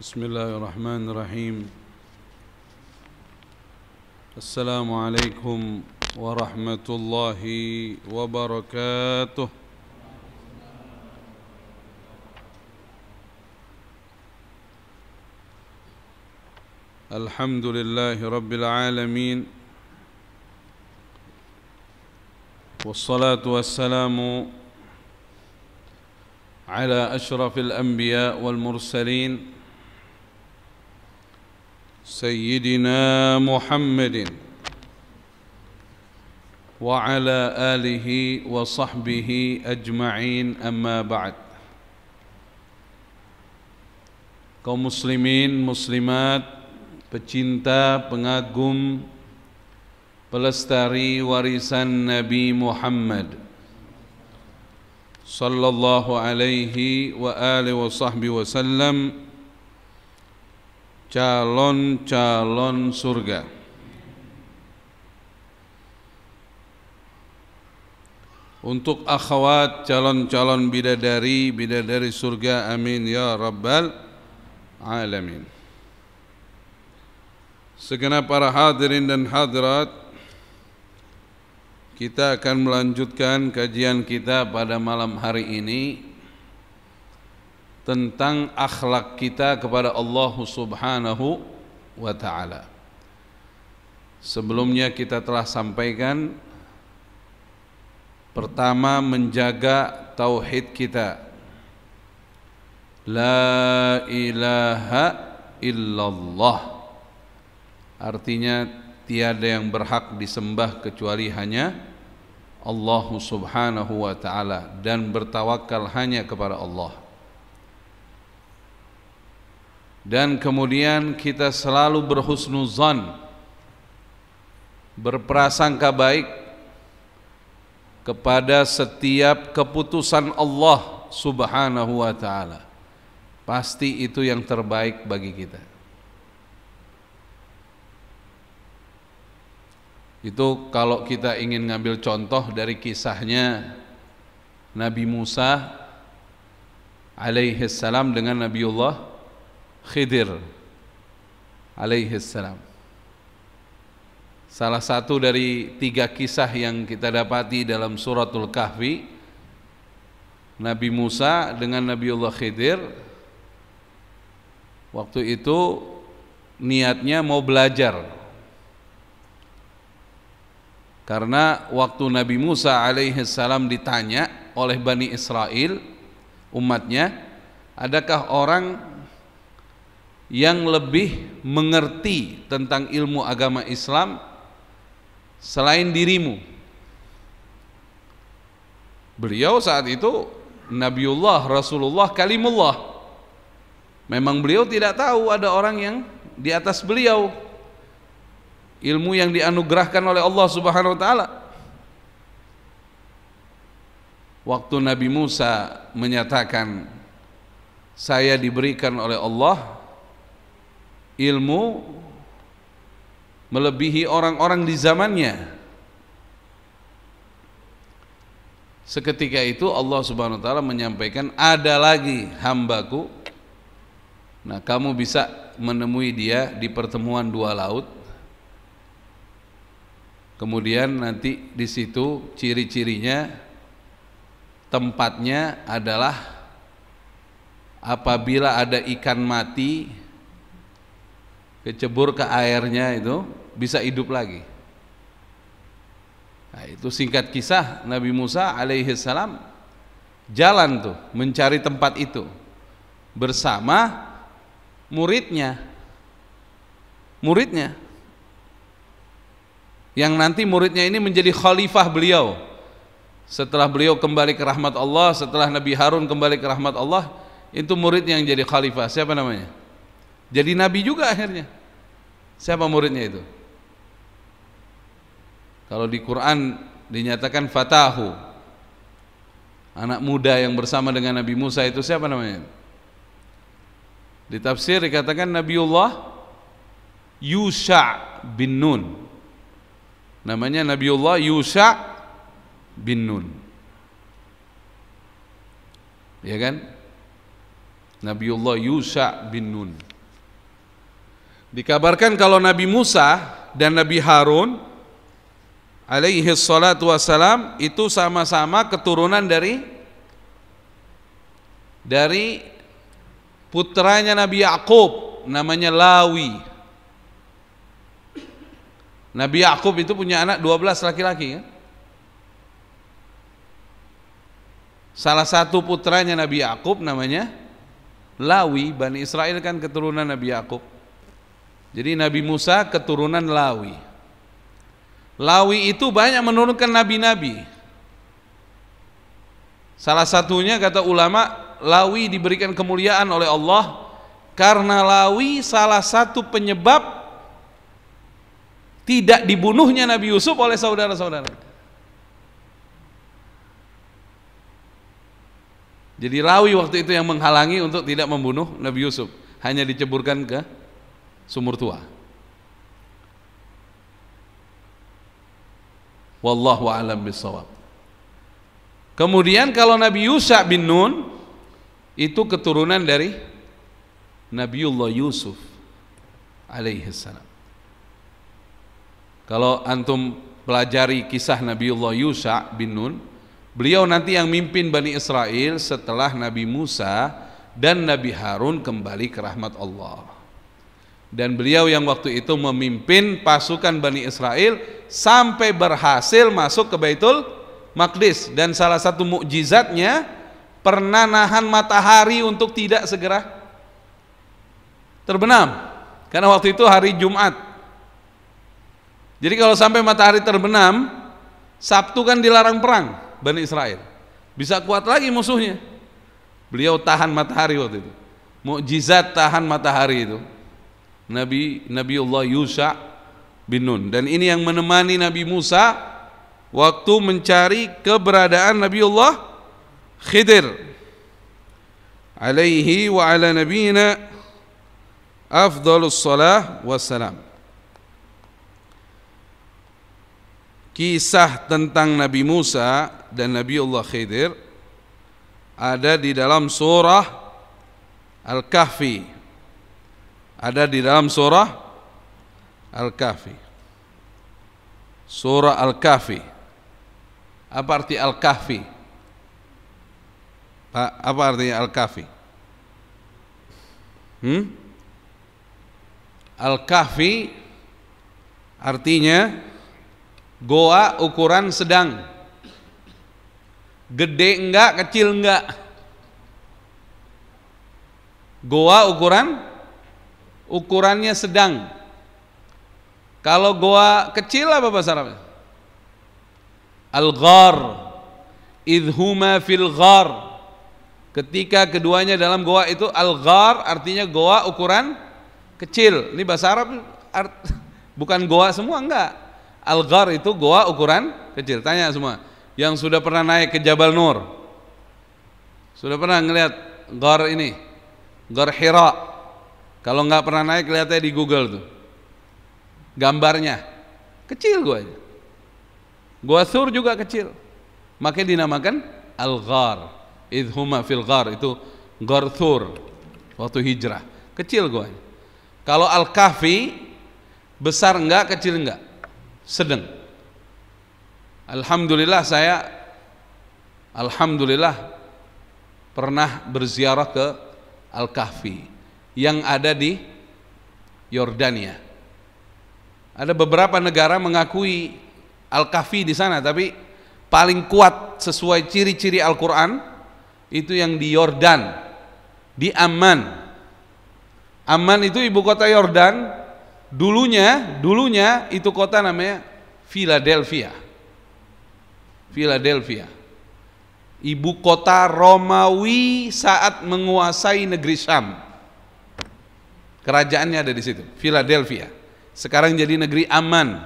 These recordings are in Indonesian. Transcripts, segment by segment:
بسم الله الرحمن الرحيم السلام عليكم ورحمة الله وبركاته الحمد لله رب العالمين والصلاة والسلام على أشرف الأنبياء والمرسلين سيدنا محمد وعلى آله وصحبه أجمعين أما بعد kaum muslimin muslimat pecinta pengagum pelestari warisan Nabi Muhammad sallallahu alaihi wa alihi wa calon-calon surga. Untuk akhwat calon-calon bidadari, bidadari surga, amin ya rabbal alamin. Segenap para hadirin dan hadirat, kita akan melanjutkan kajian kita pada malam hari ini tentang akhlak kita kepada Allah Subhanahu wa taala. Sebelumnya kita telah sampaikan pertama menjaga tauhid kita. La ilaha illallah. Artinya tiada yang berhak disembah kecuali hanya Allah Subhanahu wa taala dan bertawakal hanya kepada Allah dan kemudian kita selalu berhusnuzan berprasangka baik kepada setiap keputusan Allah Subhanahu wa taala. Pasti itu yang terbaik bagi kita. Itu kalau kita ingin ngambil contoh dari kisahnya Nabi Musa Alaihissalam salam dengan Nabiullah Khidir alaihi Salah satu dari tiga kisah yang kita dapati dalam suratul kahfi Nabi Musa dengan Nabi Allah Khidir waktu itu niatnya mau belajar karena waktu Nabi Musa alaihissalam ditanya oleh Bani Israel umatnya adakah orang yang lebih mengerti tentang ilmu agama Islam selain dirimu. Beliau saat itu Nabiullah, Rasulullah, Kalimullah. Memang beliau tidak tahu ada orang yang di atas beliau. Ilmu yang dianugerahkan oleh Allah Subhanahu wa taala. Waktu Nabi Musa menyatakan saya diberikan oleh Allah ilmu melebihi orang-orang di zamannya. Seketika itu Allah Subhanahu wa taala menyampaikan ada lagi hambaku. Nah, kamu bisa menemui dia di pertemuan dua laut. Kemudian nanti di situ ciri-cirinya tempatnya adalah apabila ada ikan mati kecebur ke airnya itu bisa hidup lagi. Nah, itu singkat kisah Nabi Musa alaihi salam jalan tuh mencari tempat itu bersama muridnya. Muridnya yang nanti muridnya ini menjadi khalifah beliau setelah beliau kembali ke rahmat Allah setelah Nabi Harun kembali ke rahmat Allah itu murid yang jadi khalifah siapa namanya jadi nabi juga akhirnya Siapa muridnya itu? Kalau di Quran dinyatakan fatahu. Anak muda yang bersama dengan Nabi Musa itu siapa namanya? Di tafsir dikatakan Nabiullah Yusha bin Nun. Namanya Nabiullah Yusha bin Nun. Ya kan? Nabiullah Yusha bin Nun. Dikabarkan kalau Nabi Musa dan Nabi Harun alaihi salatu wassalam itu sama-sama keturunan dari dari putranya Nabi Yakub namanya Lawi. Nabi Yakub itu punya anak 12 laki-laki ya. Salah satu putranya Nabi Yakub namanya Lawi, Bani Israel kan keturunan Nabi Yakub. Jadi Nabi Musa keturunan Lawi. Lawi itu banyak menurunkan nabi-nabi. Salah satunya kata ulama, Lawi diberikan kemuliaan oleh Allah karena Lawi salah satu penyebab tidak dibunuhnya Nabi Yusuf oleh saudara-saudara. Jadi Lawi waktu itu yang menghalangi untuk tidak membunuh Nabi Yusuf, hanya diceburkan ke sumur tua. Wallahu alam bisawab. Kemudian kalau Nabi Yusa bin Nun itu keturunan dari Nabiullah Yusuf alaihi salam. Kalau antum pelajari kisah Nabiullah Yusa bin Nun, beliau nanti yang mimpin Bani Israel setelah Nabi Musa dan Nabi Harun kembali ke rahmat Allah dan beliau yang waktu itu memimpin pasukan Bani Israel sampai berhasil masuk ke Baitul Maqdis dan salah satu mukjizatnya pernah nahan matahari untuk tidak segera terbenam karena waktu itu hari Jumat jadi kalau sampai matahari terbenam Sabtu kan dilarang perang Bani Israel bisa kuat lagi musuhnya beliau tahan matahari waktu itu mukjizat tahan matahari itu Nabi Nabiullah Yusa bin Nun dan ini yang menemani Nabi Musa waktu mencari keberadaan Nabiullah Khidir alaihi wa ala nabiyina afdalus salah wassalam kisah tentang Nabi Musa dan Nabiullah Khidir ada di dalam surah Al-Kahfi ada di dalam surah Al-Kahfi. Surah Al-Kahfi. Apa arti Al-Kahfi? Pak, apa artinya Al-Kahfi? Hmm? Al-Kahfi artinya goa ukuran sedang. Gede enggak, kecil enggak. Goa ukuran ukurannya sedang. Kalau goa kecil apa bahasa Arab? Al-ghar. Idhuma fil ghar. Ketika keduanya dalam goa itu al-ghar artinya goa ukuran kecil. Ini bahasa Arab art, bukan goa semua enggak. Al-ghar itu goa ukuran kecil. Tanya semua yang sudah pernah naik ke Jabal Nur. Sudah pernah ngelihat ghar ini? Ghar Hira. Kalau nggak pernah naik kelihatannya di Google tuh. Gambarnya kecil gua aja. Gua sur juga kecil. Makanya dinamakan Al-Ghar. Idhuma fil Ghar itu Ghar sur waktu hijrah. Kecil gua. Aja. Kalau al kafi besar enggak, kecil enggak. Sedang. Alhamdulillah saya Alhamdulillah pernah berziarah ke al kafi yang ada di Yordania. Ada beberapa negara mengakui Al-Kahfi di sana, tapi paling kuat sesuai ciri-ciri Al-Quran itu yang di Yordan, di Amman. Amman itu ibu kota Yordan, dulunya, dulunya itu kota namanya Philadelphia. Philadelphia. Ibu kota Romawi saat menguasai negeri Syam. Kerajaannya ada di situ, Philadelphia. Sekarang jadi negeri aman.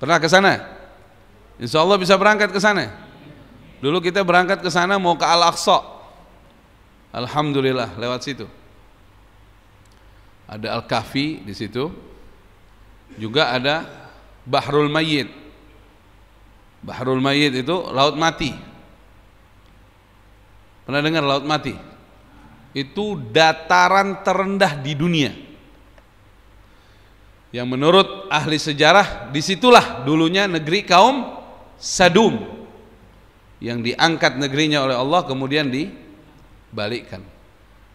Pernah ke sana? Insya Allah bisa berangkat ke sana. Dulu kita berangkat ke sana mau ke Al-Aqsa. Alhamdulillah lewat situ. Ada Al-Kahfi di situ. Juga ada Bahrul Mayyit. Bahrul Mayyit itu laut mati. Pernah dengar laut mati? itu dataran terendah di dunia. Yang menurut ahli sejarah disitulah dulunya negeri kaum Sadum yang diangkat negerinya oleh Allah kemudian dibalikkan.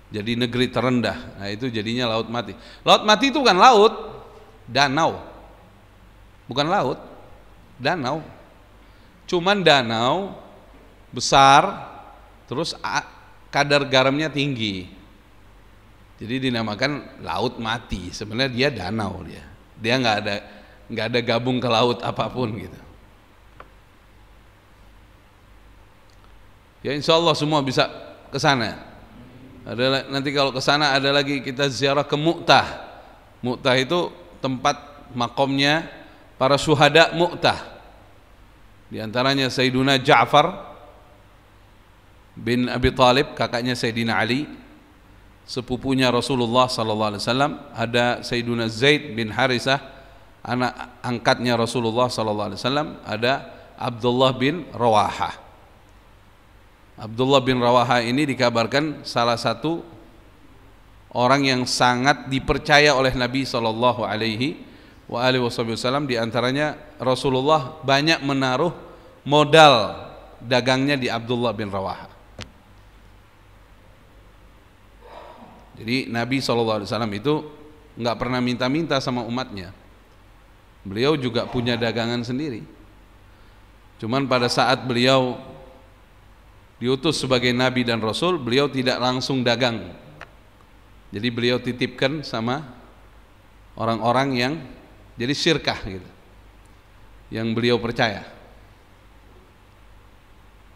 Jadi negeri terendah. Nah, itu jadinya Laut Mati. Laut Mati itu bukan laut, danau. Bukan laut, danau. Cuman danau besar terus kadar garamnya tinggi. Jadi dinamakan laut mati. Sebenarnya dia danau dia. Dia nggak ada nggak ada gabung ke laut apapun gitu. Ya insya Allah semua bisa ke sana. nanti kalau ke sana ada lagi kita ziarah ke Mu'tah. Mu'tah itu tempat makomnya para suhada Mu'tah. Di antaranya Sayyiduna Ja'far bin Abi Talib kakaknya Sayyidina Ali sepupunya Rasulullah sallallahu alaihi wasallam ada Sayyiduna Zaid bin Harisah anak angkatnya Rasulullah sallallahu alaihi wasallam ada Abdullah bin Rawaha Abdullah bin Rawaha ini dikabarkan salah satu orang yang sangat dipercaya oleh Nabi sallallahu alaihi wasallam di antaranya Rasulullah banyak menaruh modal dagangnya di Abdullah bin Rawaha Jadi Nabi SAW itu nggak pernah minta-minta sama umatnya. Beliau juga punya dagangan sendiri. Cuman pada saat beliau diutus sebagai nabi dan rasul, beliau tidak langsung dagang. Jadi beliau titipkan sama orang-orang yang jadi syirkah gitu. Yang beliau percaya.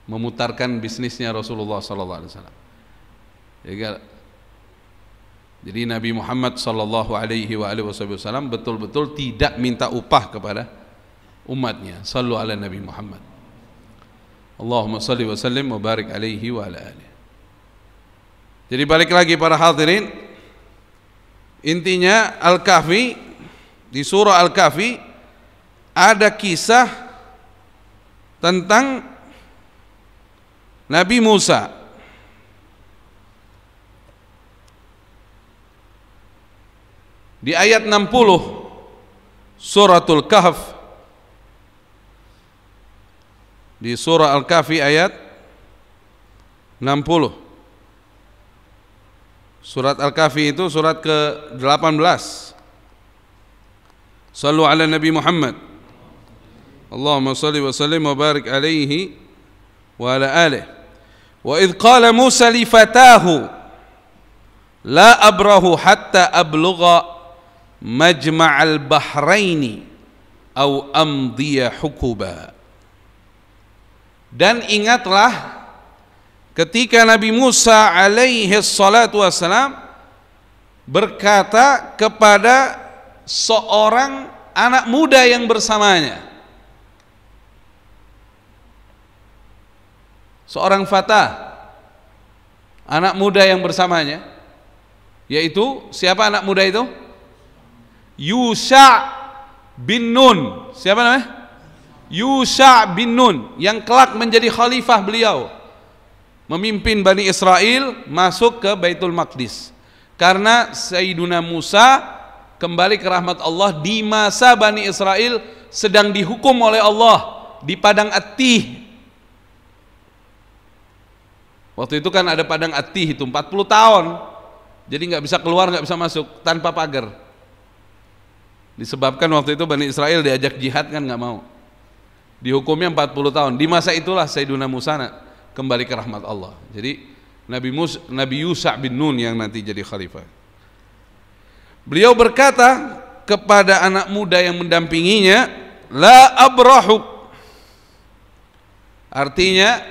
Memutarkan bisnisnya Rasulullah sallallahu alaihi wasallam. Jadi Nabi Muhammad Shallallahu Alaihi Wasallam betul-betul tidak minta upah kepada umatnya. Sallu ala Nabi Muhammad. Allahumma salli wa sallim wa barik alaihi wa ala alihi. Jadi balik lagi para hadirin Intinya Al-Kahfi Di surah Al-Kahfi Ada kisah Tentang Nabi Musa Di ayat 60 suratul kahf di surah Al-Kahfi ayat 60 Surat Al-Kahfi itu surat ke-18 Sallu ala Nabi Muhammad Allahumma salli wa sallim wa barik alaihi wa ala alih Wa idh qala Musa li fatahu La abrahu hatta ablugha مجمع bahraini أو أمضي hukuba dan ingatlah ketika Nabi Musa alaihi salatu berkata kepada seorang anak muda yang bersamanya seorang fatah anak muda yang bersamanya yaitu siapa anak muda itu? Yusha bin Nun. Siapa namanya? Yusha bin Nun yang kelak menjadi khalifah beliau. Memimpin Bani Israel masuk ke Baitul Maqdis. Karena Sayyiduna Musa kembali ke rahmat Allah di masa Bani Israel sedang dihukum oleh Allah di padang Atih. Waktu itu kan ada padang Atih itu 40 tahun. Jadi nggak bisa keluar, nggak bisa masuk tanpa pagar Disebabkan waktu itu Bani Israel diajak jihad kan nggak mau. Dihukumnya 40 tahun. Di masa itulah Sayyiduna Musa kembali ke rahmat Allah. Jadi Nabi Mus Nabi Yusa bin Nun yang nanti jadi khalifah. Beliau berkata kepada anak muda yang mendampinginya, "La abrahu." Artinya,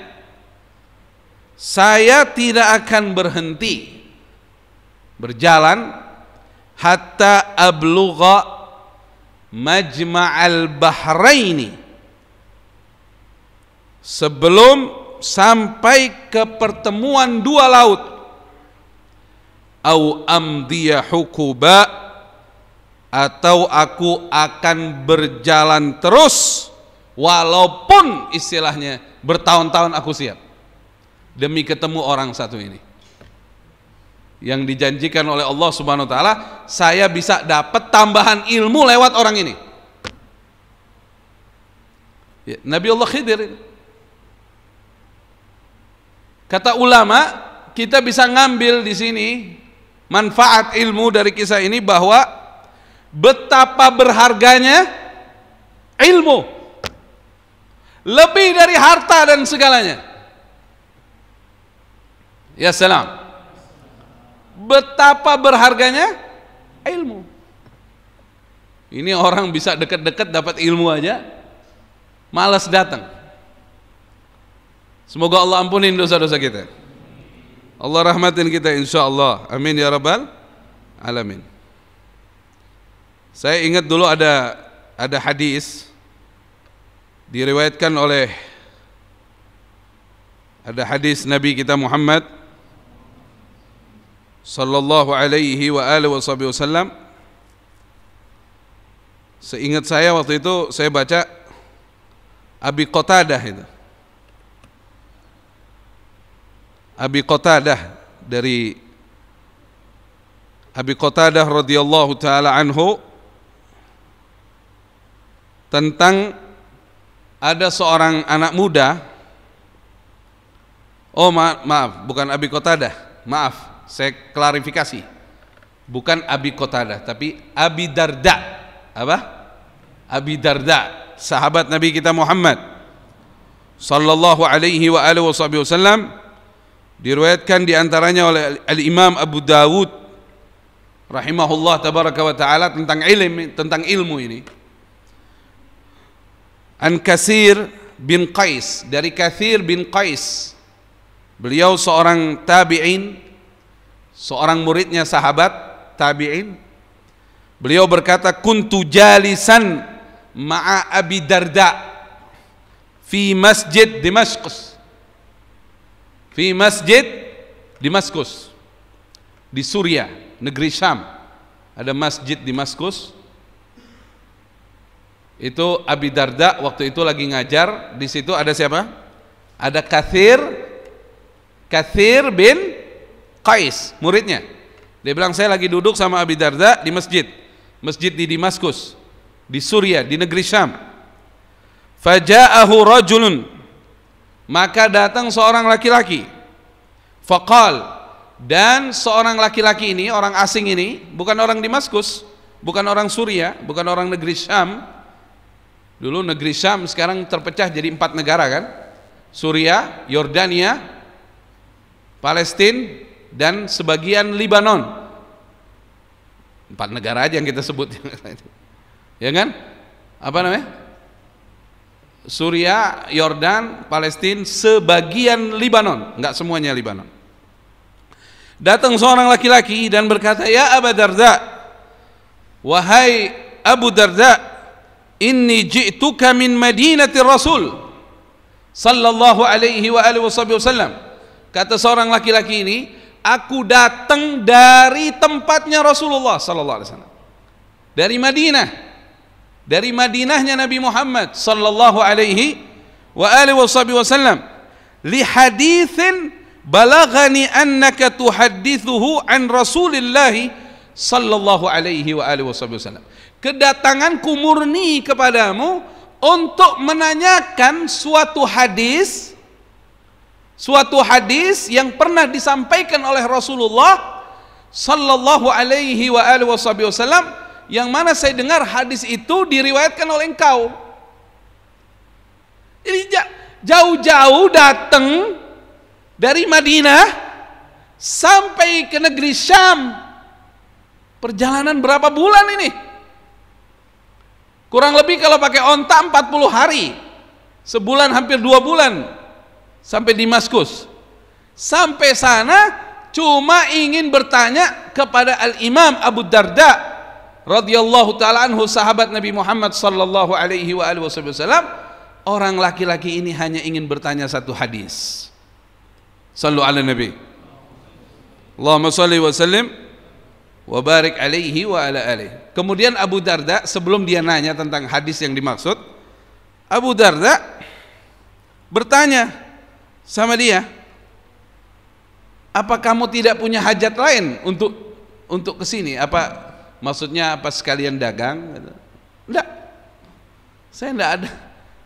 saya tidak akan berhenti berjalan hatta ablugha Majma'al Bahraini sebelum sampai ke pertemuan dua laut au amdiya hukuba atau aku akan berjalan terus walaupun istilahnya bertahun-tahun aku siap demi ketemu orang satu ini yang dijanjikan oleh Allah Subhanahu wa taala, saya bisa dapat tambahan ilmu lewat orang ini. Ya, Nabi Allah Khidir Kata ulama, kita bisa ngambil di sini manfaat ilmu dari kisah ini bahwa betapa berharganya ilmu lebih dari harta dan segalanya. Ya salam betapa berharganya ilmu. Ini orang bisa dekat-dekat dapat ilmu aja, malas datang. Semoga Allah ampunin dosa-dosa kita. Allah rahmatin kita insya Allah. Amin ya rabbal alamin. Saya ingat dulu ada ada hadis diriwayatkan oleh ada hadis Nabi kita Muhammad sallallahu alaihi wa alihi wasallam Seingat saya waktu itu saya baca Abi Qatadah itu. Abi Qatadah dari Abi Qatadah radhiyallahu taala anhu tentang ada seorang anak muda Oh ma maaf, bukan Abi Qatadah, maaf. Saya klarifikasi. Bukan Abi Qatadah, tapi Abi Darda. Apa? Abi Darda, sahabat Nabi kita Muhammad sallallahu alaihi wa alihi wasallam diriwayatkan diantaranya oleh Al-Imam Abu Dawud rahimahullah tabaraka wa taala tentang ilmu tentang ilmu ini. An Kasir bin Qais dari Kathir bin Qais beliau seorang tabi'in seorang muridnya sahabat tabi'in beliau berkata kuntu jalisan ma'a Abi Darda fi masjid Damaskus fi masjid Damaskus di Suria negeri Syam ada masjid Damaskus itu Abi Darda waktu itu lagi ngajar di situ ada siapa ada Kathir Kathir bin Qais, muridnya. Dia bilang saya lagi duduk sama Abi Darda di masjid. Masjid di Damaskus, di Suriah, di negeri Syam. Faja'ahu rajulun. Maka datang seorang laki-laki. Faqal dan seorang laki-laki ini, orang asing ini, bukan orang Damaskus, bukan orang Suriah, bukan orang negeri Syam. Dulu negeri Syam sekarang terpecah jadi empat negara kan? Suriah, Yordania, Palestina, dan sebagian Lebanon Empat negara aja yang kita sebut. ya kan? Apa namanya? Suria, Yordan, Palestina, sebagian Lebanon, enggak semuanya Lebanon. Datang seorang laki-laki dan berkata, "Ya Abu Darda, wahai Abu Darda, inni ji'tuka min Madinati Rasul." sallallahu alaihi wa alihi wasallam. Kata seorang laki-laki ini, aku datang dari tempatnya Rasulullah sallallahu alaihi wasallam. Dari Madinah. Dari Madinahnya Nabi Muhammad sallallahu alaihi wa alihi wasallam li haditsin balaghani annaka tuhaddithuhu an Rasulillahi sallallahu alaihi wa alihi wasallam. Kedatanganku murni kepadamu untuk menanyakan suatu hadis suatu hadis yang pernah disampaikan oleh Rasulullah sallallahu alaihi wa alihi wasallam yang mana saya dengar hadis itu diriwayatkan oleh engkau. Ini jauh-jauh datang dari Madinah sampai ke negeri Syam. Perjalanan berapa bulan ini? Kurang lebih kalau pakai onta 40 hari. Sebulan hampir dua bulan sampai di Maskus, Sampai sana cuma ingin bertanya kepada Al-Imam Abu Darda radhiyallahu taala anhu sahabat Nabi Muhammad sallallahu alaihi wa alihi wasallam orang laki-laki ini hanya ingin bertanya satu hadis. Sallu ala Nabi. Allahumma salli wa sallim wa barik alaihi wa ala alihi. Kemudian Abu Darda sebelum dia nanya tentang hadis yang dimaksud, Abu Darda bertanya, sama dia apa kamu tidak punya hajat lain untuk untuk kesini apa maksudnya apa sekalian dagang enggak saya enggak ada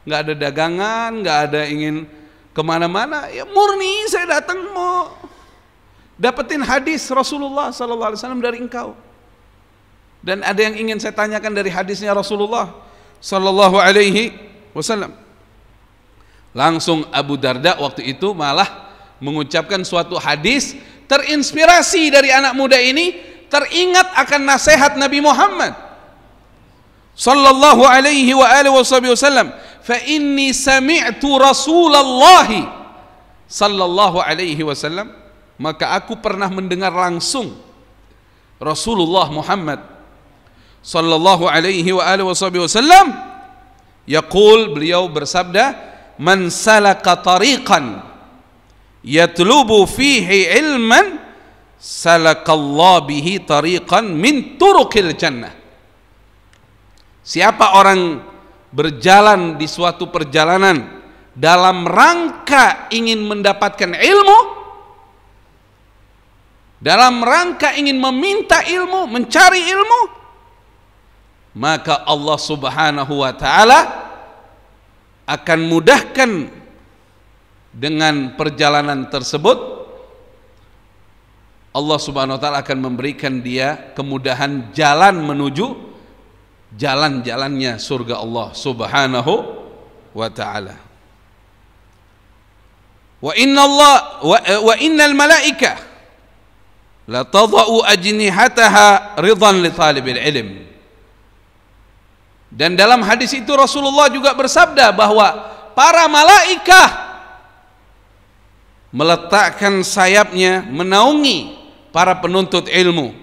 enggak ada dagangan enggak ada ingin kemana-mana ya murni saya datang mau dapetin hadis Rasulullah Sallallahu Alaihi Wasallam dari engkau dan ada yang ingin saya tanyakan dari hadisnya Rasulullah Sallallahu Alaihi Wasallam Langsung Abu Darda waktu itu malah mengucapkan suatu hadis terinspirasi dari anak muda ini teringat akan nasihat Nabi Muhammad sallallahu alaihi wa alihi wasallam fa inni sami'tu Rasulullah sallallahu alaihi wasallam maka aku pernah mendengar langsung Rasulullah Muhammad sallallahu alaihi wa alihi wasallam yaqul beliau bersabda man salaka tariqan yatlubu fihi ilman salakallah bihi tariqan min turukil jannah siapa orang berjalan di suatu perjalanan dalam rangka ingin mendapatkan ilmu dalam rangka ingin meminta ilmu mencari ilmu maka Allah subhanahu wa ta'ala akan mudahkan dengan perjalanan tersebut Allah Subhanahu wa taala akan memberikan dia kemudahan jalan menuju jalan-jalannya surga Allah Subhanahu wa taala. Wa inna Allah wa, wa malaika la tadau ajnihataha ridan li talibil ilm. Dan dalam hadis itu Rasulullah juga bersabda bahwa para malaikah meletakkan sayapnya menaungi para penuntut ilmu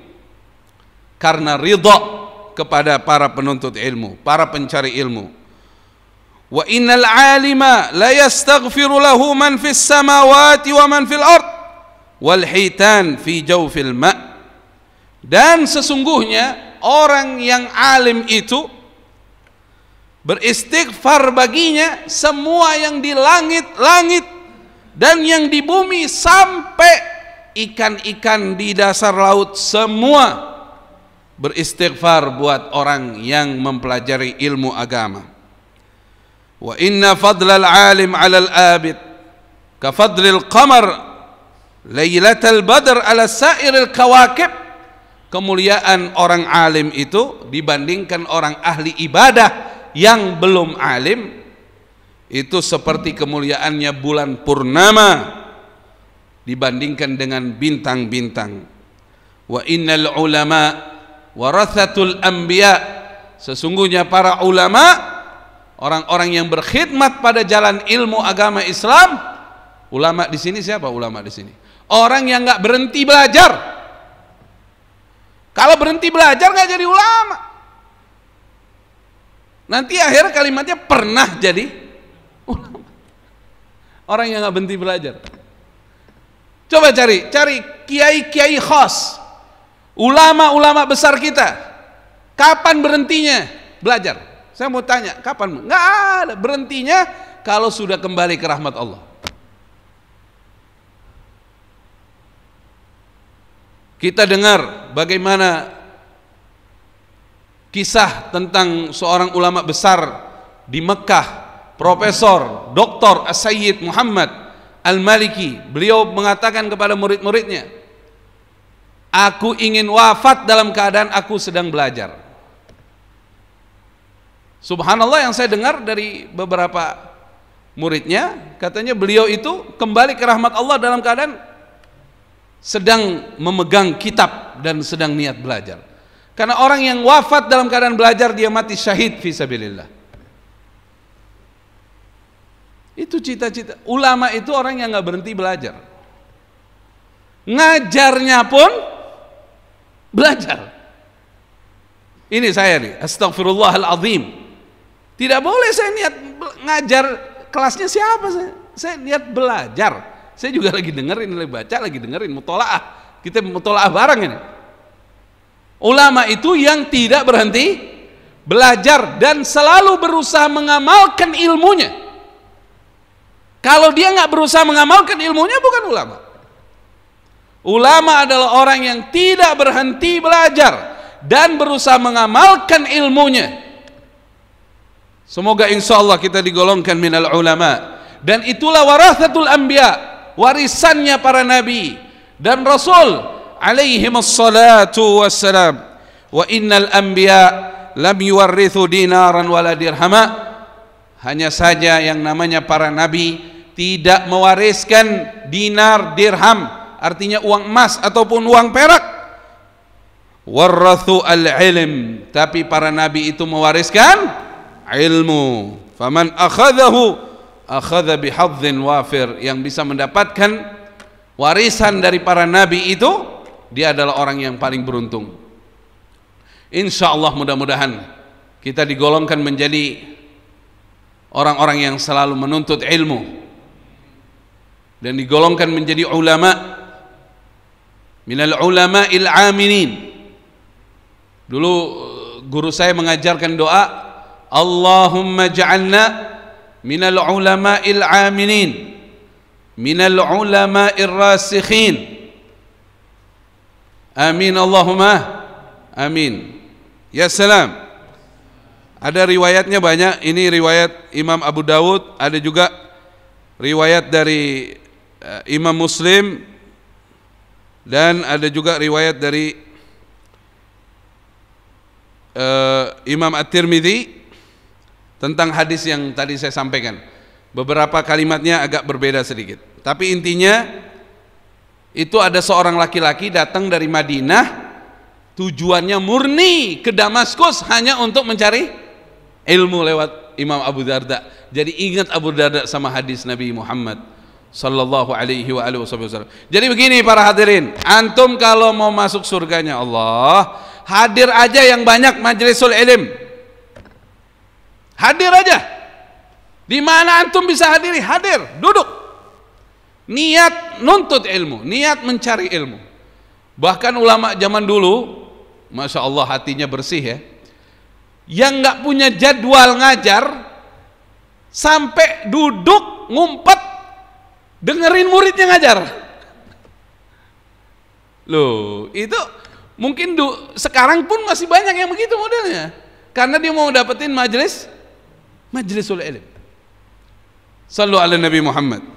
karena ridha kepada para penuntut ilmu, para pencari ilmu. Wa innal alima la yastaghfiru lahu man fis samawati wa man fil ard wal hitan fi jawfil ma. Dan sesungguhnya orang yang alim itu Beristighfar baginya semua yang di langit-langit dan yang di bumi sampai ikan-ikan di dasar laut semua beristighfar buat orang yang mempelajari ilmu agama. Wa inna fadlal alim 'alal abid ka fadlil qamar laylatal Badr ala sairil kawakib kemuliaan orang alim itu dibandingkan orang ahli ibadah yang belum alim itu seperti kemuliaannya bulan purnama dibandingkan dengan bintang-bintang wa innal ulama warathatul anbiya sesungguhnya para ulama orang-orang yang berkhidmat pada jalan ilmu agama Islam ulama di sini siapa ulama di sini orang yang nggak berhenti belajar kalau berhenti belajar nggak jadi ulama Nanti akhirnya kalimatnya pernah jadi Orang yang nggak berhenti belajar. Coba cari, cari kiai-kiai khas. Ulama-ulama besar kita. Kapan berhentinya? Belajar. Saya mau tanya, kapan? Nggak ada. Berhentinya kalau sudah kembali ke rahmat Allah. Kita dengar bagaimana kisah tentang seorang ulama besar di Mekah, Profesor Dr. sayyid Muhammad Al-Maliki. Beliau mengatakan kepada murid-muridnya, "Aku ingin wafat dalam keadaan aku sedang belajar." Subhanallah yang saya dengar dari beberapa muridnya, katanya beliau itu kembali ke rahmat Allah dalam keadaan sedang memegang kitab dan sedang niat belajar. Karena orang yang wafat dalam keadaan belajar dia mati syahid fisabilillah. Itu cita-cita. Ulama itu orang yang nggak berhenti belajar. Ngajarnya pun belajar. Ini saya nih, astagfirullahaladzim. Tidak boleh saya niat ngajar kelasnya siapa saya. Saya niat belajar. Saya juga lagi dengerin, lagi baca, lagi dengerin mutolaah. Kita mutolaah bareng ini. Ulama itu yang tidak berhenti belajar dan selalu berusaha mengamalkan ilmunya. Kalau dia nggak berusaha mengamalkan ilmunya bukan ulama. Ulama adalah orang yang tidak berhenti belajar dan berusaha mengamalkan ilmunya. Semoga insya Allah kita digolongkan minal ulama. Dan itulah warasatul anbiya, warisannya para nabi dan rasul alaihim assalatu wassalam wa innal anbiya lam yuwarrithu dinaran wala hanya saja yang namanya para nabi tidak mewariskan dinar dirham artinya uang emas ataupun uang perak Warthu al-ilm tapi para nabi itu mewariskan ilmu faman akhadahu akhadha bihadzin wafir yang bisa mendapatkan warisan dari para nabi itu dia adalah orang yang paling beruntung. Insya Allah mudah-mudahan kita digolongkan menjadi orang-orang yang selalu menuntut ilmu dan digolongkan menjadi ulama minal ulama il aminin dulu eh, guru saya mengajarkan doa Allahumma ja'alna minal ulama il aminin minal ulama il rasikhin Amin Allahumma amin. Ya salam. Ada riwayatnya banyak. Ini riwayat Imam Abu Dawud, ada juga riwayat dari uh, Imam Muslim dan ada juga riwayat dari uh, Imam At-Tirmidzi tentang hadis yang tadi saya sampaikan. Beberapa kalimatnya agak berbeda sedikit. Tapi intinya itu ada seorang laki-laki datang dari Madinah tujuannya murni ke Damaskus hanya untuk mencari ilmu lewat Imam Abu Darda jadi ingat Abu Darda sama hadis Nabi Muhammad Sallallahu alaihi wa wasallam jadi begini para hadirin antum kalau mau masuk surganya Allah hadir aja yang banyak majlisul ilim hadir aja di mana antum bisa hadiri hadir duduk niat nuntut ilmu, niat mencari ilmu. Bahkan ulama zaman dulu, masya Allah hatinya bersih ya, yang nggak punya jadwal ngajar, sampai duduk ngumpet dengerin muridnya ngajar. Loh, itu mungkin du, sekarang pun masih banyak yang begitu modelnya. Karena dia mau dapetin majelis majelis ilm. Sallu ala Nabi Muhammad.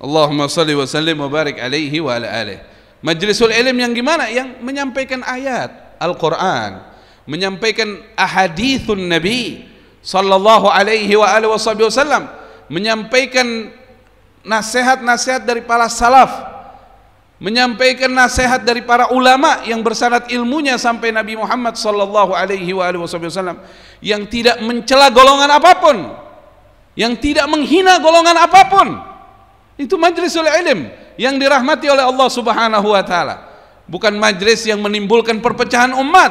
Allahumma salli wa sallim wa barik alaihi wa ala alihi Majlisul ilm yang gimana? Yang menyampaikan ayat Al-Quran Menyampaikan ahadithun Nabi Sallallahu alaihi wa alihi wasallam Menyampaikan nasihat-nasihat dari para salaf Menyampaikan nasihat dari para ulama yang bersanat ilmunya sampai Nabi Muhammad sallallahu alaihi wa alihi wasallam yang tidak mencela golongan apapun, yang tidak menghina golongan apapun, itu majlisul ilm yang dirahmati oleh Allah Subhanahu wa taala. Bukan majlis yang menimbulkan perpecahan umat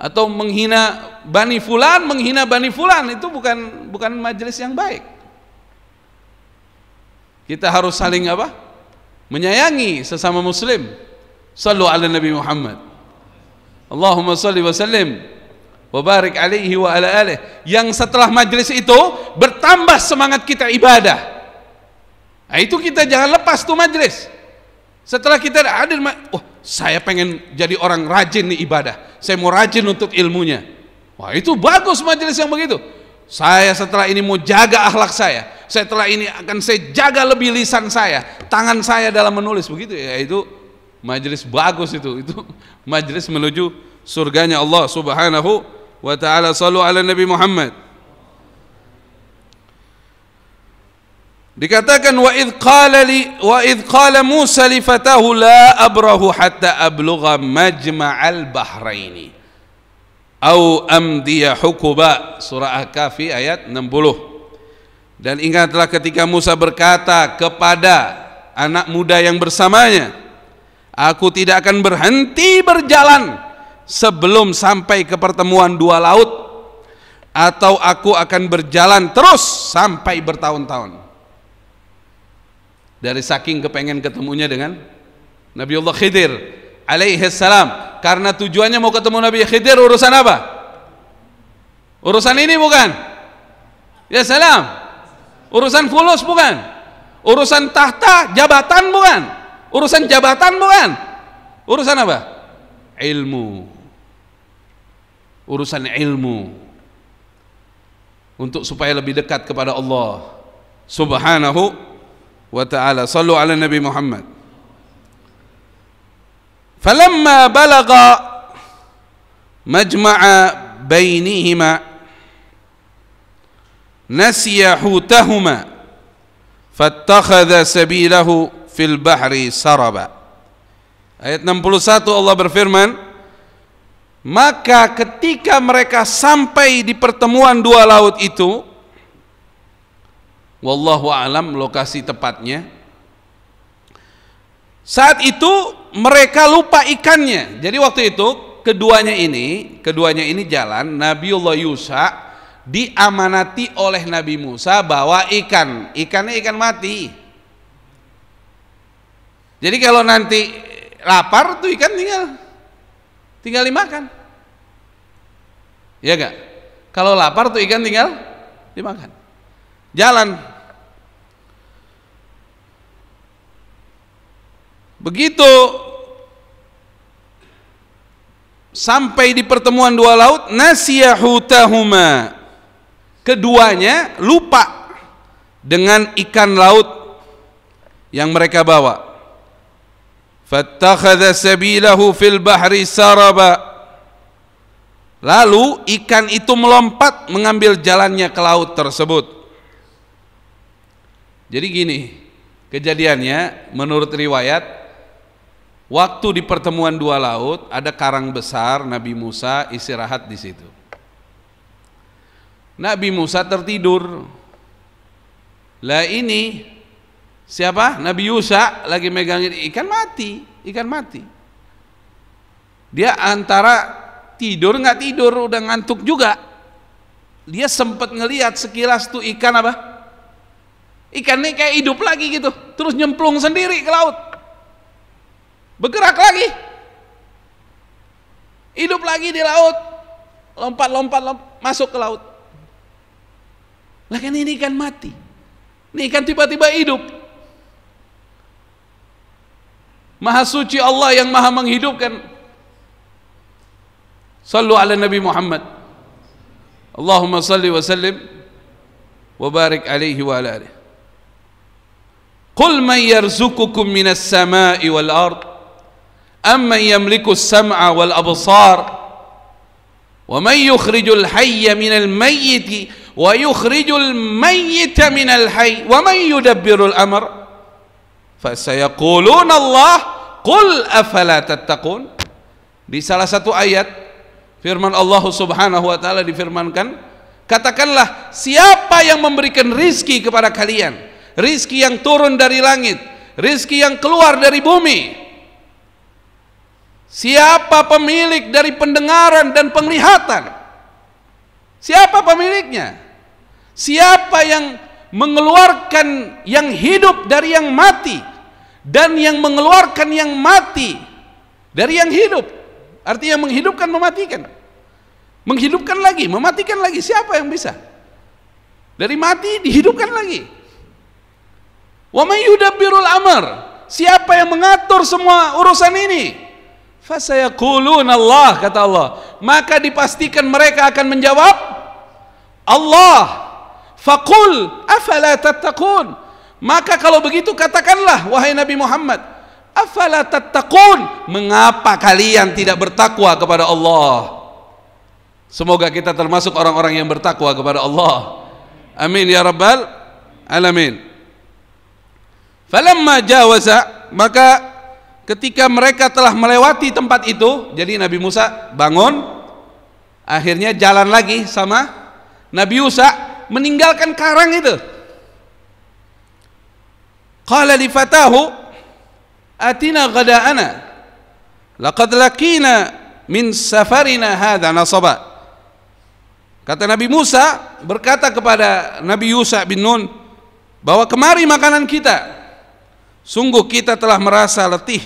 atau menghina bani fulan, menghina bani fulan itu bukan bukan majlis yang baik. Kita harus saling apa? Menyayangi sesama muslim. Sallu ala Nabi Muhammad. Allahumma salli wa sallim wa barik alaihi wa ala alihi. Yang setelah majlis itu bertambah semangat kita ibadah Nah, itu kita jangan lepas tuh majelis. Setelah kita hadir, wah saya pengen jadi orang rajin nih ibadah. Saya mau rajin untuk ilmunya. Wah itu bagus majelis yang begitu. Saya setelah ini mau jaga akhlak saya. Setelah ini akan saya jaga lebih lisan saya, tangan saya dalam menulis begitu ya itu majelis bagus itu. Itu majelis menuju surganya Allah Subhanahu wa taala. ala Nabi Muhammad. Dikatakan wa id qala li wa id qala Musa li fatahu la abrahu hatta ablugha majma'al bahraini au amdiya hukuba surah Al-Kahfi ayat 60. Dan ingatlah ketika Musa berkata kepada anak muda yang bersamanya, aku tidak akan berhenti berjalan sebelum sampai ke pertemuan dua laut atau aku akan berjalan terus sampai bertahun-tahun dari saking kepengen ketemunya dengan Nabi Allah Khidir alaihi salam karena tujuannya mau ketemu Nabi Khidir urusan apa? Urusan ini bukan? Ya salam. Urusan fulus bukan? Urusan tahta jabatan bukan? Urusan jabatan bukan? Urusan apa? Ilmu. Urusan ilmu. Untuk supaya lebih dekat kepada Allah Subhanahu وتعالى صلوا على النبي محمد فلما بلغ مجمع بينهما نسي حوتهما فاتخذ سبيله في البحر سربا آية ayat 61 Allah berfirman maka ketika mereka sampai di pertemuan dua laut itu wallahu alam lokasi tepatnya. Saat itu mereka lupa ikannya. Jadi waktu itu keduanya ini, keduanya ini jalan Nabiullah Yusa diamanati oleh Nabi Musa bahwa ikan, ikannya ikan mati. Jadi kalau nanti lapar tuh ikan tinggal tinggal dimakan. Ya enggak? Kalau lapar tuh ikan tinggal dimakan. Jalan Begitu sampai di pertemuan dua laut, nasiyahutahuma. Keduanya lupa dengan ikan laut yang mereka bawa. Fattakhadha sabilahu fil bahri saraba. Lalu ikan itu melompat mengambil jalannya ke laut tersebut. Jadi gini, kejadiannya menurut riwayat Waktu di pertemuan dua laut, ada karang besar, Nabi Musa istirahat di situ. Nabi Musa tertidur. Lah ini siapa? Nabi Yusa lagi megangin ikan mati, ikan mati. Dia antara tidur nggak tidur, udah ngantuk juga. Dia sempat ngelihat sekilas tuh ikan apa? ikan ini kayak hidup lagi gitu, terus nyemplung sendiri ke laut bergerak lagi hidup lagi di laut lompat-lompat masuk ke laut lah kan ini ikan mati ini ikan tiba-tiba hidup maha suci Allah yang maha menghidupkan sallu ala Nabi Muhammad Allahumma salli wa sallim wa barik alaihi wa ala alihi Qul man yarzukukum minas sama'i wal أمن يملك السمع والأبصار ومن يخرج الحي من الميت ويخرج الميت من الحي ومن يدبر الأمر فسيقولون الله قل أفلا تتقون di salah satu ayat firman Allah subhanahu wa ta'ala difirmankan katakanlah siapa yang memberikan rizki kepada kalian rizki yang turun dari langit rizki yang keluar dari bumi Siapa pemilik dari pendengaran dan penglihatan? Siapa pemiliknya? Siapa yang mengeluarkan yang hidup dari yang mati dan yang mengeluarkan yang mati dari yang hidup? Artinya menghidupkan mematikan. Menghidupkan lagi, mematikan lagi. Siapa yang bisa? Dari mati dihidupkan lagi. Wa may yudabbirul amr? Siapa yang mengatur semua urusan ini? Fasayakulun Allah kata Allah. Maka dipastikan mereka akan menjawab Allah. Fakul afala tattaqun. Maka kalau begitu katakanlah wahai Nabi Muhammad, afala tattaqun? Mengapa kalian tidak bertakwa kepada Allah? Semoga kita termasuk orang-orang yang bertakwa kepada Allah. Amin ya rabbal alamin. Falamma jawaza maka Ketika mereka telah melewati tempat itu, jadi Nabi Musa bangun, akhirnya jalan lagi sama Nabi Musa meninggalkan karang itu. Qala li fatahu atina ghada'ana laqad lakina min safarina hadha nasaba. Kata Nabi Musa berkata kepada Nabi Yusa bin Nun bahwa kemari makanan kita Sungguh kita telah merasa letih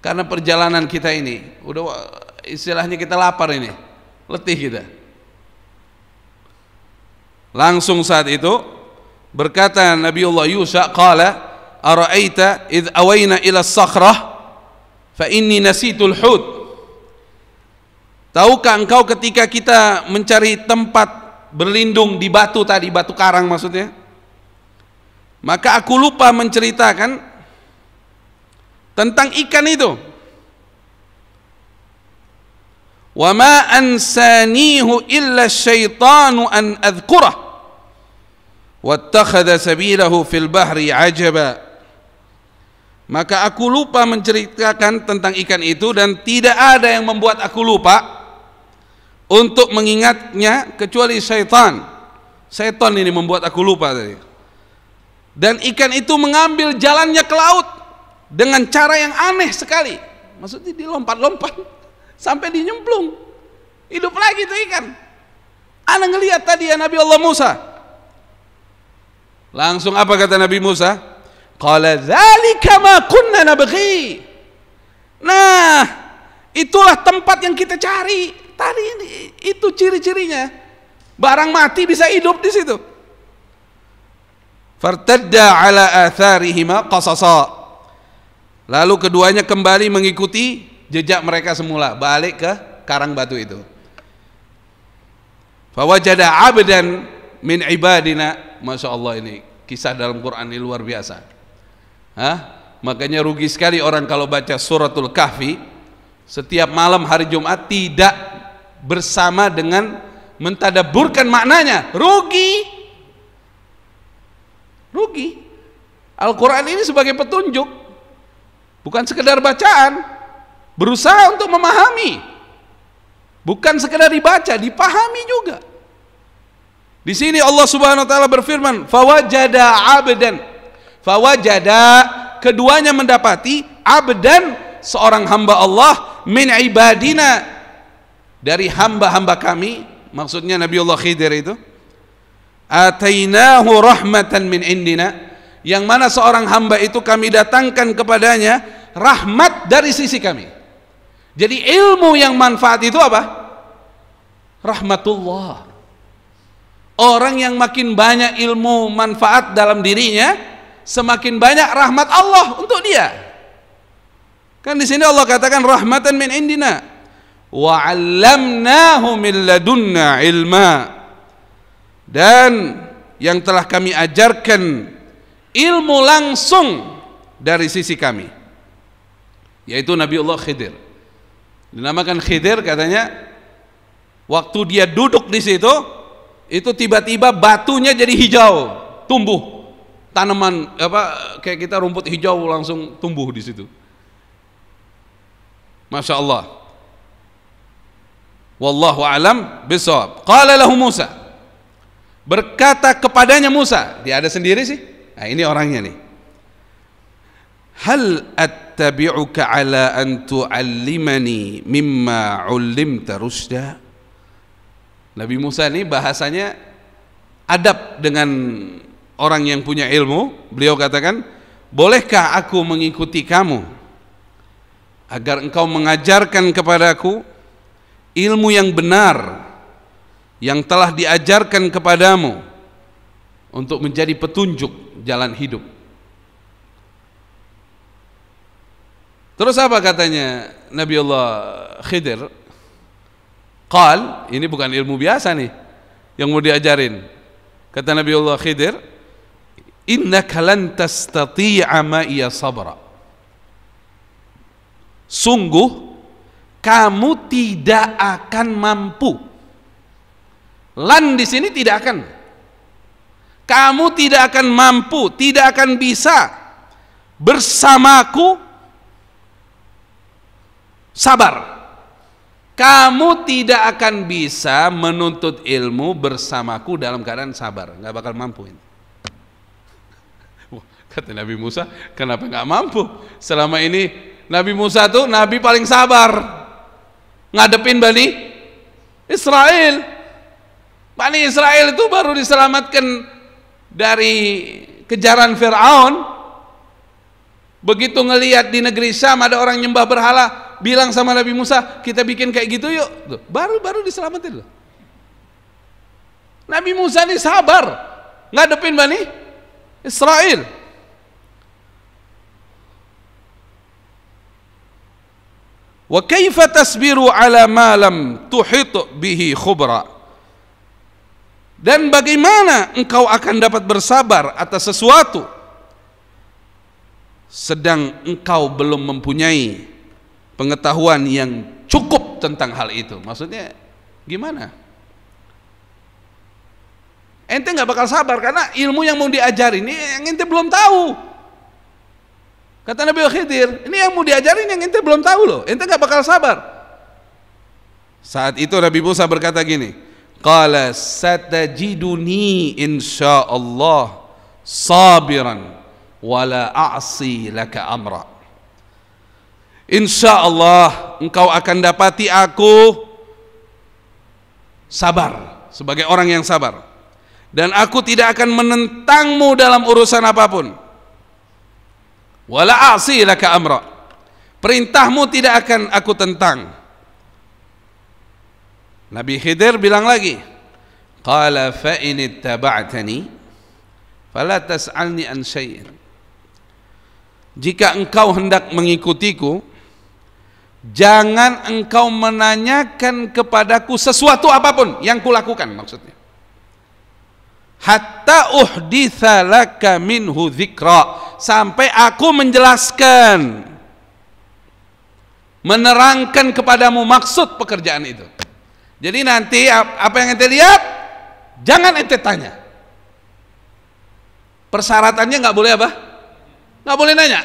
karena perjalanan kita ini. Udah istilahnya kita lapar ini, letih kita. Langsung saat itu berkata Nabiullah Yusuf, qala ara'aita id awayna ila sakhrah fa inni nasitul hud Tahukah engkau ketika kita mencari tempat berlindung di batu tadi, batu karang maksudnya? Maka aku lupa menceritakan tentang ikan itu. Wa ma ansanihu illa syaitanu an adhkurah. Wattakhadha sabilahu fil bahri ajaba. Maka aku lupa menceritakan tentang ikan itu dan tidak ada yang membuat aku lupa untuk mengingatnya kecuali syaitan. Syaitan ini membuat aku lupa tadi. Dan ikan itu mengambil jalannya ke laut dengan cara yang aneh sekali. Maksudnya dilompat-lompat sampai dinyemplung. Hidup lagi itu ikan. Anda ngelihat tadi ya Nabi Allah Musa. Langsung apa kata Nabi Musa? Qala dzalika ma kunna nabghi. Nah, itulah tempat yang kita cari. Tadi itu ciri-cirinya. Barang mati bisa hidup di situ. Fartadda ala atharihima qasasa. Lalu keduanya kembali mengikuti jejak mereka semula, balik ke karang batu itu. Fawajada abdan min ibadina, Masya Allah ini kisah dalam Quran ini luar biasa. Hah? Makanya rugi sekali orang kalau baca suratul kahfi, setiap malam hari Jumat tidak bersama dengan mentadaburkan maknanya, rugi rugi Al-Quran ini sebagai petunjuk bukan sekedar bacaan berusaha untuk memahami bukan sekedar dibaca dipahami juga di sini Allah Subhanahu wa taala berfirman, "Fawajada 'abdan." Fawajada keduanya mendapati 'abdan seorang hamba Allah min ibadina dari hamba-hamba kami, maksudnya Nabiullah Khidir itu atainahu rahmatan min indina yang mana seorang hamba itu kami datangkan kepadanya rahmat dari sisi kami jadi ilmu yang manfaat itu apa? rahmatullah orang yang makin banyak ilmu manfaat dalam dirinya semakin banyak rahmat Allah untuk dia kan di sini Allah katakan rahmatan min indina wa 'allamnahu min ladunna ilma dan yang telah kami ajarkan ilmu langsung dari sisi kami yaitu Nabi Allah Khidir dinamakan Khidir katanya waktu dia duduk di situ itu tiba-tiba batunya jadi hijau tumbuh tanaman apa kayak kita rumput hijau langsung tumbuh di situ Masya Allah Wallahu alam bisawab Qala lahu Musa berkata kepadanya Musa, dia ada sendiri sih. Nah, ini orangnya nih. Hal attabi'uka ala an tu'allimani mimma 'ullimta rusda? Nabi Musa ini bahasanya adab dengan orang yang punya ilmu. Beliau katakan, "Bolehkah aku mengikuti kamu agar engkau mengajarkan kepadaku ilmu yang benar?" yang telah diajarkan kepadamu untuk menjadi petunjuk jalan hidup. Terus apa katanya Nabi Allah Khidir? Qal, ini bukan ilmu biasa nih yang mau diajarin. Kata Nabi Allah Khidir, "Innaka lan tastati'a ma'iya sabra." Sungguh kamu tidak akan mampu lan di sini tidak akan kamu tidak akan mampu tidak akan bisa bersamaku sabar kamu tidak akan bisa menuntut ilmu bersamaku dalam keadaan sabar nggak bakal mampu ini kata Nabi Musa kenapa nggak mampu selama ini Nabi Musa tuh Nabi paling sabar ngadepin Bali, Israel Bani Israel itu baru diselamatkan dari kejaran Fir'aun begitu ngeliat di negeri Syam ada orang nyembah berhala bilang sama Nabi Musa kita bikin kayak gitu yuk baru-baru diselamatin loh Nabi Musa ini sabar ngadepin Bani Israel wa kaifa tasbiru ala ma lam tuhit bihi khubra dan bagaimana engkau akan dapat bersabar atas sesuatu sedang engkau belum mempunyai pengetahuan yang cukup tentang hal itu. Maksudnya gimana? Ente nggak bakal sabar karena ilmu yang mau diajarin ini yang ente belum tahu. Kata Nabi Khidir, ini yang mau diajarin yang ente belum tahu loh. Ente nggak bakal sabar. Saat itu Nabi Musa berkata gini, Qala satajiduni insyaallah sabiran wala a'si laka amra. Insyaallah engkau akan dapati aku sabar sebagai orang yang sabar dan aku tidak akan menentangmu dalam urusan apapun. Wala a'si laka amra. Perintahmu tidak akan aku tentang Nabi Khidir bilang lagi, qala fa in ittaba'tani fala tas'alni an syai'in. Jika engkau hendak mengikutiku, jangan engkau menanyakan kepadaku sesuatu apapun yang kulakukan maksudnya. Hatta uhditha laka minhu dzikra, sampai aku menjelaskan menerangkan kepadamu maksud pekerjaan itu. Jadi nanti apa yang ente lihat, jangan ente tanya. Persyaratannya nggak boleh apa? Nggak boleh nanya.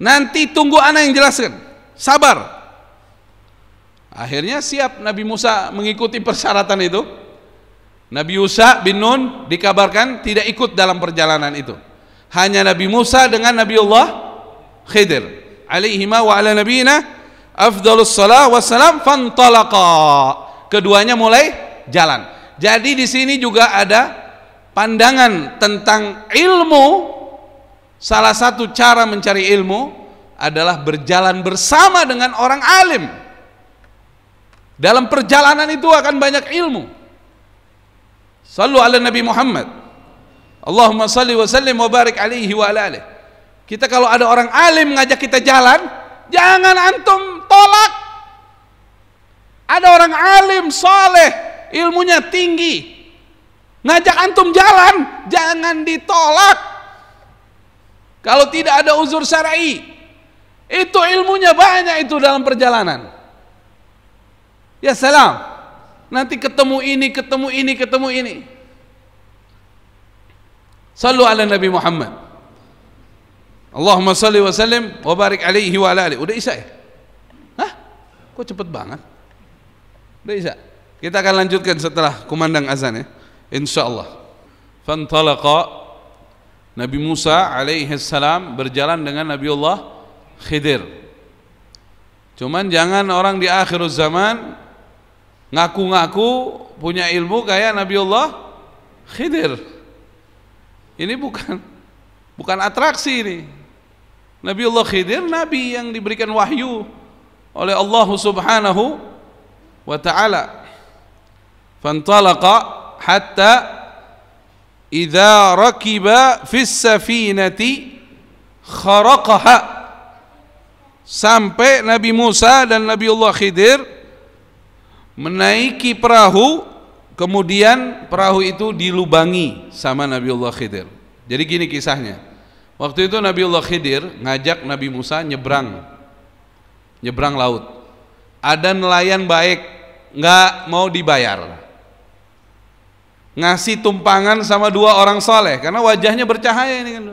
Nanti tunggu anak yang jelaskan. Sabar. Akhirnya siap Nabi Musa mengikuti persyaratan itu. Nabi Musa bin Nun dikabarkan tidak ikut dalam perjalanan itu. Hanya Nabi Musa dengan Nabi Allah Khidir. Alaihima wa ala nabiyina afdalus salah wassalam fantalaqa. Keduanya mulai jalan. Jadi di sini juga ada pandangan tentang ilmu. Salah satu cara mencari ilmu adalah berjalan bersama dengan orang alim. Dalam perjalanan itu akan banyak ilmu. Sallu ala Nabi Muhammad. Allahumma salli wa sallim wa barik alaihi wa ala alihi. Kita kalau ada orang alim ngajak kita jalan, jangan antum tolak. Ada orang alim, soleh, ilmunya tinggi. Ngajak antum jalan, jangan ditolak. Kalau tidak ada uzur syar'i, itu ilmunya banyak itu dalam perjalanan. Ya salam. Nanti ketemu ini, ketemu ini, ketemu ini. Sallu ala Nabi Muhammad. Allahumma salli wa sallim wa barik alaihi wa ala alihi. Udah isya ya? Kok cepet banget? Udah bisa. Kita akan lanjutkan setelah kumandang azan ya. Insya Allah. Fantalaqa Nabi Musa alaihi salam berjalan dengan Nabi Allah Khidir. Cuman jangan orang di akhir zaman ngaku-ngaku punya ilmu kayak Nabi Allah Khidir. Ini bukan bukan atraksi ini. Nabi Allah Khidir nabi yang diberikan wahyu oleh Allah Subhanahu wa taala. Fantalaqa hatta idza rakiba fis safinati kharaqaha sampai Nabi Musa dan Nabi Allah Khidir menaiki perahu kemudian perahu itu dilubangi sama Nabi Allah Khidir jadi gini kisahnya waktu itu Nabi Allah Khidir ngajak Nabi Musa nyebrang nyebrang laut. Ada nelayan baik, nggak mau dibayar. Ngasih tumpangan sama dua orang soleh, karena wajahnya bercahaya ini kan.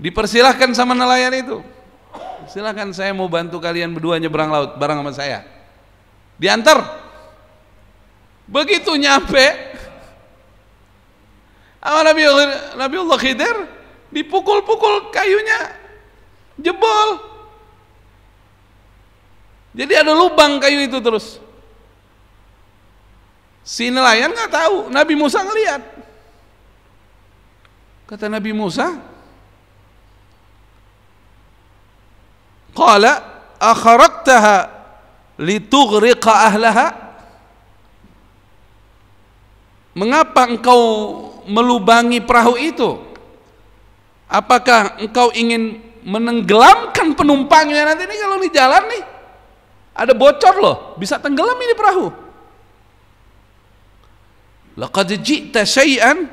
Dipersilahkan sama nelayan itu. Silahkan saya mau bantu kalian berdua nyebrang laut bareng sama saya. Diantar. Begitu nyampe, sama Nabi, Nabi Allah Khidir dipukul-pukul kayunya jebol jadi ada lubang kayu itu terus. Si nelayan nggak tahu. Nabi Musa ngelihat. Kata Nabi Musa, Qala akharaktaha litughriqa ahlaha Mengapa engkau melubangi perahu itu? Apakah engkau ingin menenggelamkan penumpangnya nanti ini kalau di jalan nih? Ada bocor loh, bisa tenggelam ini perahu. Laqad ji'ta syai'an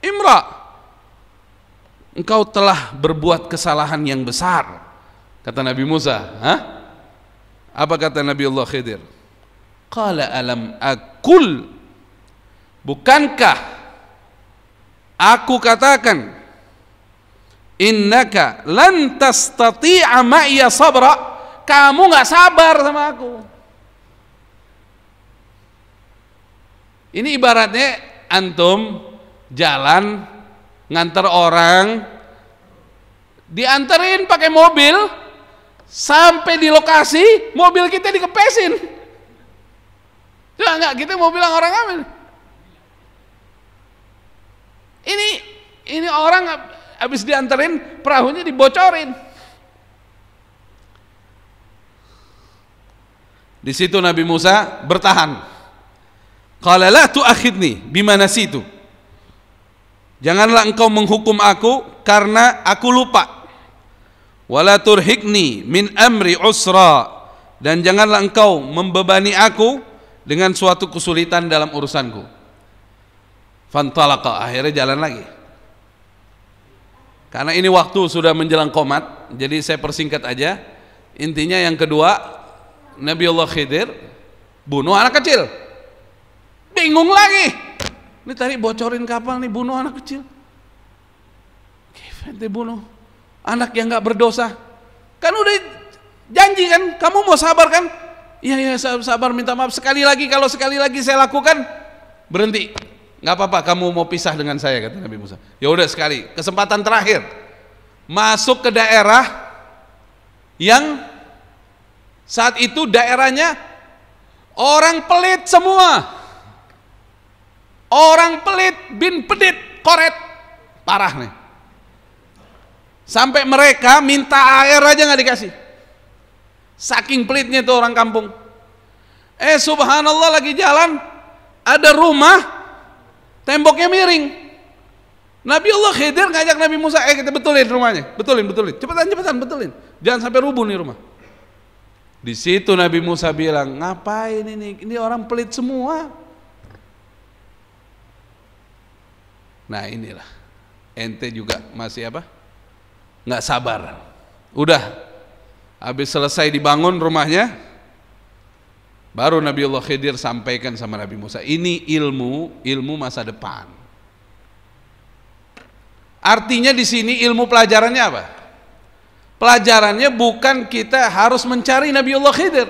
imra. Engkau telah berbuat kesalahan yang besar. Kata Nabi Musa, Hah? Apa kata Nabi Allah Khidir? Qala alam akul Bukankah aku katakan innaka lan tastati'a ma'ya sabra kamu nggak sabar sama aku. Ini ibaratnya antum jalan nganter orang dianterin pakai mobil sampai di lokasi mobil kita dikepesin ya enggak kita mau bilang orang ngamen. ini ini orang habis dianterin perahunya dibocorin Di situ Nabi Musa bertahan. tu akhir tu'akhidni bimana situ? Janganlah engkau menghukum aku karena aku lupa. Walatur hikni min amri usra. Dan janganlah engkau membebani aku dengan suatu kesulitan dalam urusanku. Fantalaka akhirnya jalan lagi. Karena ini waktu sudah menjelang komat, jadi saya persingkat aja. Intinya yang kedua, Nabi Allah Khidir bunuh anak kecil. Bingung lagi. Ini tadi bocorin kapal nih bunuh anak kecil. kifat bunuh anak yang gak berdosa. Kan udah janji kan, kamu mau sabar kan? Iya iya sabar minta maaf sekali lagi kalau sekali lagi saya lakukan berhenti. gak apa-apa kamu mau pisah dengan saya kata Nabi Musa. Ya udah sekali kesempatan terakhir masuk ke daerah yang saat itu daerahnya orang pelit semua. Orang pelit bin pedit, koret. Parah nih. Sampai mereka minta air aja nggak dikasih. Saking pelitnya itu orang kampung. Eh subhanallah lagi jalan, ada rumah, temboknya miring. Nabi Allah Khidir ngajak Nabi Musa, eh kita betulin rumahnya, betulin, betulin, cepetan, cepetan, betulin. Jangan sampai rubuh nih rumah. Di situ Nabi Musa bilang, ngapain ini? Ini orang pelit semua. Nah inilah, ente juga masih apa? Nggak sabar. Udah, habis selesai dibangun rumahnya, baru Nabi Allah Khidir sampaikan sama Nabi Musa, ini ilmu, ilmu masa depan. Artinya di sini ilmu pelajarannya apa? Pelajarannya bukan kita harus mencari Nabiullah Khidir.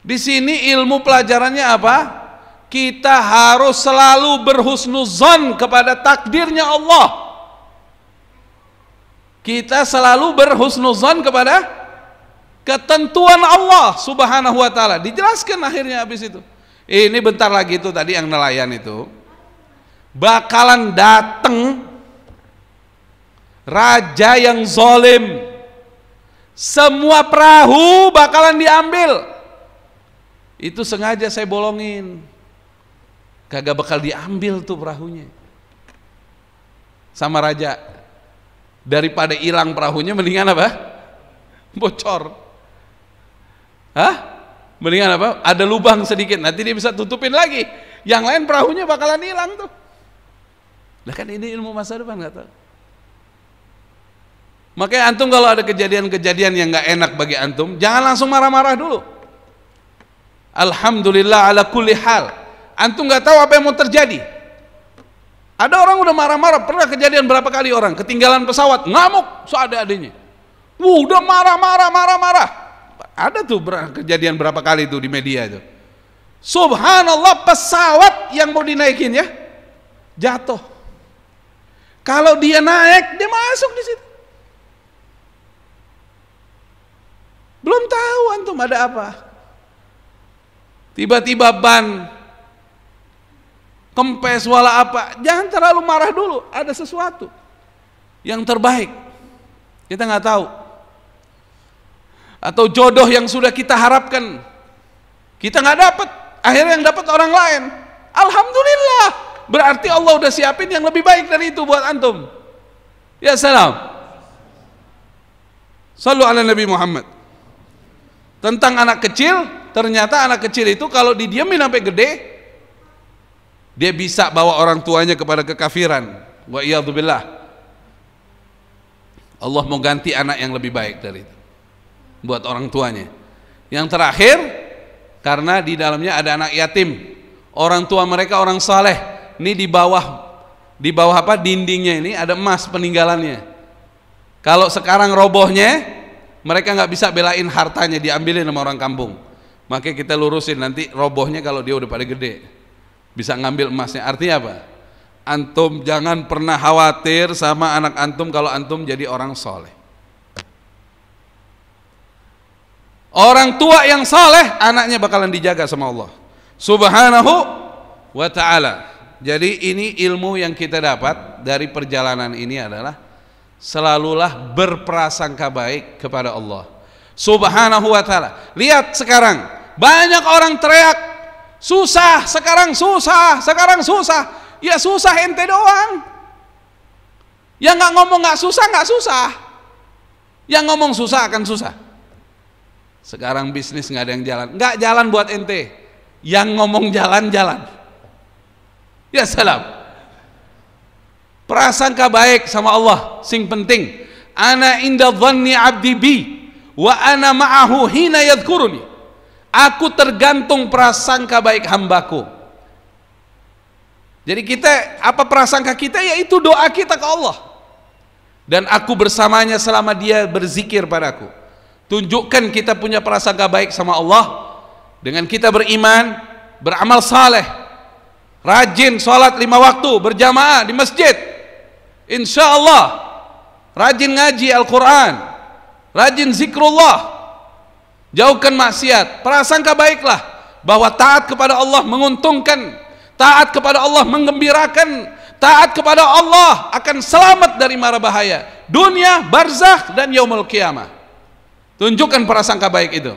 Di sini ilmu pelajarannya apa? Kita harus selalu berhusnuzon kepada takdirnya Allah. Kita selalu berhusnuzon kepada ketentuan Allah Subhanahu wa taala. Dijelaskan akhirnya habis itu. Ini bentar lagi itu tadi yang nelayan itu bakalan datang raja yang zolim semua perahu bakalan diambil itu sengaja saya bolongin kagak bakal diambil tuh perahunya sama raja daripada hilang perahunya mendingan apa? bocor hah? mendingan apa? ada lubang sedikit nanti dia bisa tutupin lagi yang lain perahunya bakalan hilang tuh lah kan ini ilmu masa depan gak tahu Makanya antum kalau ada kejadian-kejadian yang nggak enak bagi antum, jangan langsung marah-marah dulu. Alhamdulillah ala kulli hal. Antum nggak tahu apa yang mau terjadi. Ada orang udah marah-marah, pernah kejadian berapa kali orang ketinggalan pesawat, ngamuk seada-adanya. Wuh, udah marah-marah, marah-marah. Ada tuh kejadian berapa kali tuh di media itu. Subhanallah pesawat yang mau dinaikin ya jatuh. Kalau dia naik, dia masuk di situ. Belum tahu antum ada apa. Tiba-tiba ban kempes wala apa. Jangan terlalu marah dulu, ada sesuatu yang terbaik. Kita nggak tahu. Atau jodoh yang sudah kita harapkan, kita nggak dapat. Akhirnya yang dapat orang lain. Alhamdulillah, berarti Allah udah siapin yang lebih baik dari itu buat antum. Ya salam. Sallu ala Nabi Muhammad. Tentang anak kecil, ternyata anak kecil itu kalau didiamin sampai gede, dia bisa bawa orang tuanya kepada kekafiran. Wa iyadzubillah. Allah mau ganti anak yang lebih baik dari itu. Buat orang tuanya. Yang terakhir, karena di dalamnya ada anak yatim. Orang tua mereka orang saleh. Ini di bawah di bawah apa dindingnya ini ada emas peninggalannya. Kalau sekarang robohnya, mereka nggak bisa belain hartanya diambilin sama orang kampung makanya kita lurusin nanti robohnya kalau dia udah pada gede bisa ngambil emasnya artinya apa antum jangan pernah khawatir sama anak antum kalau antum jadi orang soleh orang tua yang soleh anaknya bakalan dijaga sama Allah subhanahu wa ta'ala jadi ini ilmu yang kita dapat dari perjalanan ini adalah selalulah berprasangka baik kepada Allah. Subhanahu wa taala. Lihat sekarang, banyak orang teriak, susah sekarang susah, sekarang susah. Ya susah ente doang. Yang nggak ngomong nggak susah nggak susah. Yang ngomong susah akan susah. Sekarang bisnis nggak ada yang jalan, nggak jalan buat ente. Yang ngomong jalan jalan. Ya salam prasangka baik sama Allah sing penting ana inda dhanni abdi bi wa ana ma'ahu hina yadhkuruni aku tergantung prasangka baik hambaku jadi kita apa prasangka kita ya itu doa kita ke Allah dan aku bersamanya selama dia berzikir padaku tunjukkan kita punya prasangka baik sama Allah dengan kita beriman beramal saleh rajin sholat lima waktu berjamaah di masjid Insya Allah rajin ngaji Al-Quran, rajin zikrullah, jauhkan maksiat, prasangka baiklah bahwa taat kepada Allah menguntungkan, taat kepada Allah mengembirakan, taat kepada Allah akan selamat dari mara bahaya dunia, barzakh dan yaumul kiamah. Tunjukkan prasangka baik itu.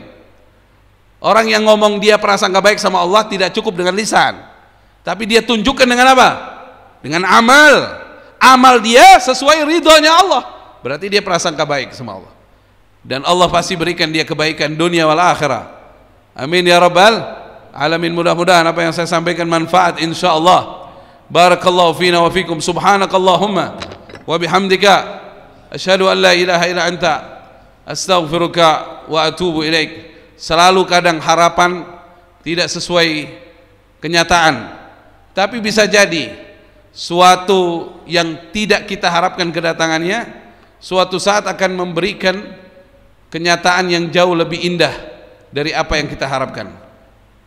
Orang yang ngomong dia prasangka baik sama Allah tidak cukup dengan lisan, tapi dia tunjukkan dengan apa? Dengan amal amal dia sesuai ridhonya Allah berarti dia prasangka baik sama Allah dan Allah pasti berikan dia kebaikan dunia wal akhirah amin ya rabbal alamin mudah-mudahan apa yang saya sampaikan manfaat insyaallah barakallahu fina wa fikum subhanakallahumma wa bihamdika asyhadu an la ilaha illa anta astaghfiruka wa atubu ilaik selalu kadang harapan tidak sesuai kenyataan tapi bisa jadi suatu yang tidak kita harapkan kedatangannya suatu saat akan memberikan kenyataan yang jauh lebih indah dari apa yang kita harapkan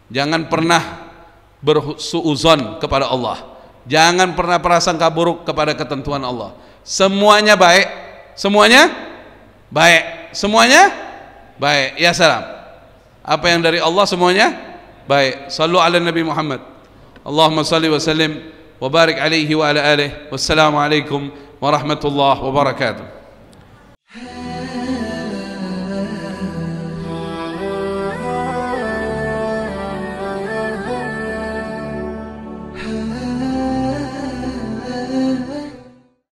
jangan pernah bersuuzon kepada Allah jangan pernah prasangka buruk kepada ketentuan Allah semuanya baik semuanya baik semuanya baik ya salam apa yang dari Allah semuanya baik sallu ala nabi Muhammad Allahumma salli wa sallim وبارك عليه وعلى آله والسلام عليكم ورحمة الله وبركاته